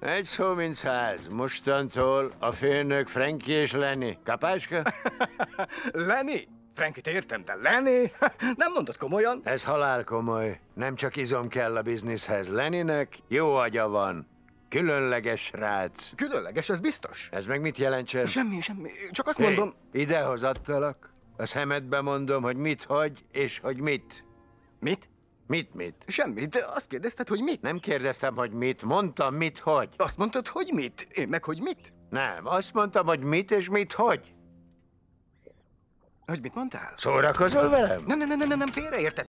Egy szó, mint száz. Mostantól a főnök Franki és Lenny. Kapáska? Lenny? Frankit értem, de Lenny? Nem mondod komolyan? Ez halál komoly. Nem csak izom kell a bizniszhez. Lennynek jó agya van. Különleges rác. Különleges, ez biztos. Ez meg mit jelentsen? Semmi, semmi. Csak azt Hé, mondom... Idehozattalak. A szemedbe mondom, hogy mit hagy és hogy mit. Mit? Mit, mit? Semmit. Azt kérdezted, hogy mit? Nem kérdeztem, hogy mit. Mondtam, mit, hogy. Azt mondtad, hogy mit? Én meg, hogy mit? Nem, azt mondtam, hogy mit és mit, hogy. Hogy mit mondtál? Szórakozol velem? Nem, nem, nem, nem, nem, félreértett.